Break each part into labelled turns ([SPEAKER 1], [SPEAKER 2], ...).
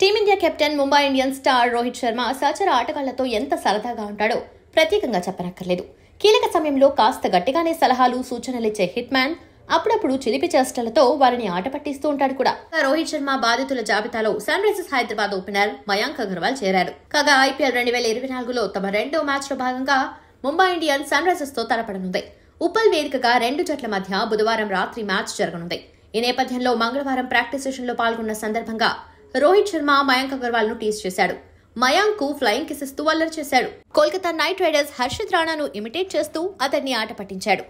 [SPEAKER 1] team India captain Mumbai Indians star Rohit Sharma సహచర ఆటగాళ్లతో ఎంత సరదాగా ఉంటాడో ప్రత్యేకంగా చెప్పనక్కర్లేదు కీలక సమయంలో కాస్త గట్టిగానే సలహాలు సూచనలిచ్చే హిట్ మ్యాన్ అప్పుడప్పుడు చిలిపి చేష్టలతో వారిని ఆట పట్టిస్తూ ఉంటాడు కూడా రోహిత్ శర్మ బాధితుల జాబితాలో Sun Risers Hyderabad opener Mayank Agarwal చేరారు కాగా ఐపీఎల్ రెండు వేల ఇరవై నాలుగులో తమ రెండో మ్యాచ్లో భాగంగా ముంబై ఇండియన్స్ సన్ రైజర్స్ తో తలపడనుంది ఉప్పల్ వేదికగా రెండు జట్ల మధ్య బుధవారం రాత్రి మ్యాచ్ జరగనుంది ఈ నేపథ్యంలో మంగళవారం ప్రాక్టీస్ సెషన్లో పాల్గొన్న సందర్భంగా రోహిత్ శర్మ మయాంక్ అగర్వాల్ ను టీస్ చేశాడు మయాంక్ ఫ్లయింగ్ కిసెస్ తో అల్లరి చేశాడు కోల్కతా నైట్ రైడర్స్ హర్షిత్ రాణాను ఇమిటేట్ చేస్తూ అతన్ని ఆట పట్టించాడు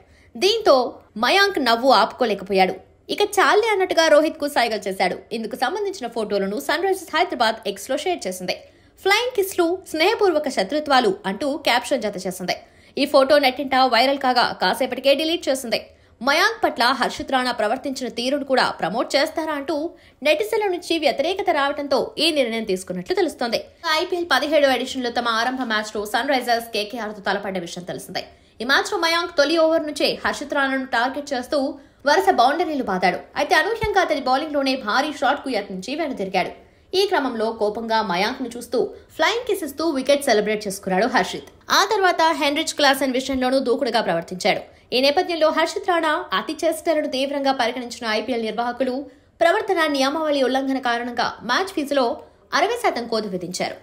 [SPEAKER 1] దీంతో మయాంక్ నవ్వు ఆపుకోలేకపోయాడు ఇక చాలే అన్నట్టుగా రోహిత్ కు సైగల్ చేశాడు ఇందుకు సంబంధించిన ఫోటోలను సన్ రైజర్స్ హైదరాబాద్ ఎక్స్ లో షేర్ చేసింది ఫ్లయింగ్ కిస్లు స్నేహపూర్వక శత్రుత్వాలు అంటూ క్యాప్షన్ జత చేసింది ఈ ఫోటో నెట్టింట వైరల్ కాగా కాసేపటికే డిలీట్ చేసింది మయాంక్ పట్ల హర్షిత్ రాణా ప్రవర్తించిన తీరును కూడా ప్రమోట్ చేస్తారా అంటూ నెటిజన్ల నుంచి వ్యతిరేకత రావడంతో ఈ నిర్ణయం తీసుకున్నట్లు తెలుస్తోంది ఐపీఎల్ పదిహేడు ఎడిషన్లో తమ ఆరంభ మ్యాచ్లో సన్ రైజర్స్ కేకేఆర్తో తలపడ్డ విషయం తెలిసిందే ఈ మ్యాచ్లో మయాంక్ తొలి ఓవర్ నుంచే హర్షిత్ రాణాను టార్గెట్ చేస్తూ వరుస బౌండరీలు బాదాడు అయితే అనూహ్యంగా అతని బౌలింగ్లోనే భారీ షాట్కు యత్నించి వెనుదిరిగాడు ఈ క్రమంలో కోపంగా మయాంక్ ను చూస్తూ ఫ్లైయింగ్ కిసిస్తూ వికెట్ సెలబ్రేట్ చేసుకున్నాడు హర్షిత్ ఆ తర్వాత హెన్రిచ్ క్లాసన్ విషయంలోనూ దూకుడుగా ప్రవర్తించాడు ఈ నేపథ్యంలో హర్షిత్ రాణా అతి చేష్టలను తీవ్రంగా పరిగణించిన ఐపీఎల్ నిర్వాహకులు ప్రవర్తన నియమావళి ఉల్లంఘన కారణంగా మ్యాచ్ ఫీజులో అరవై శాతం కోత విధించారు